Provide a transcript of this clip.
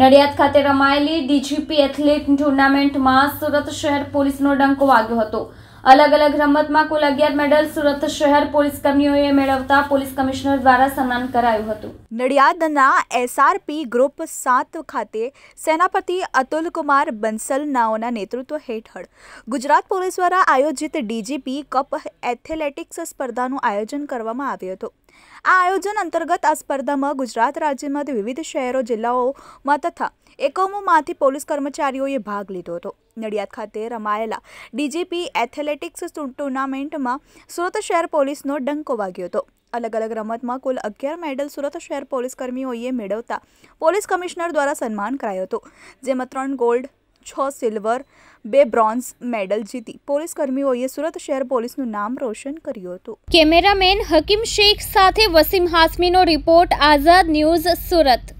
નડિયાદ ખાતે રમાયેલી DGP athlete ટુર્નામેન્ટમાં સુરત શહેર પોલીસનો ડંકો વાગ્યો હતો અલગ અલગ રમતમાં કુલ અગિયાર મેડલ સુરત શહેર પોલીસ કર્મીઓએ મેળવતા પોલીસ કમિશનર દ્વારા સન્માન કરાયું હતું નડિયાદના એસઆરપી ગ્રુપ સાત ખાતે સેનાપતિ અતુલ કુમાર બંસલ નાઓના નેતૃત્વ હેઠળ ગુજરાત પોલીસ દ્વારા આયોજિત ડીજીપી કપ એથ્લેટિક્સ સ્પર્ધાનું આયોજન કરવામાં આવ્યું હતું આ આયોજન અંતર્ગત આ સ્પર્ધામાં ગુજરાત રાજ્યમાં વિવિધ શહેરો જિલ્લાઓમાં તથા એકમોમાંથી પોલીસ કર્મચારીઓએ ભાગ લીધો હતો નડિયાદ ખાતે રમાયેલા ડીજીપી એથ્લેટિક્સ ટુર્નામેન્ટમાં સુરત શહેર પોલીસનો ડંકો વાગ્યો હતો અલગ અલગ રમતમાં કુલ અગિયાર મેડલ સુરત શહેર પોલીસ કર્મીઓએ મેળવતા પોલીસ કમિશનર દ્વારા સન્માન કરાયો હતો જેમાં ત્રણ ગોલ્ડ છ સિલ્વર બે બ્રોન્ઝ મેડલ જીતી પોલીસ કર્મીઓએ સુરત શહેર પોલીસનું નામ રોશન કર્યું હતું કેમેરામેન હકીમ શેખ સાથે વસીમ હાસમીનો રિપોર્ટ આઝાદ ન્યૂઝ સુરત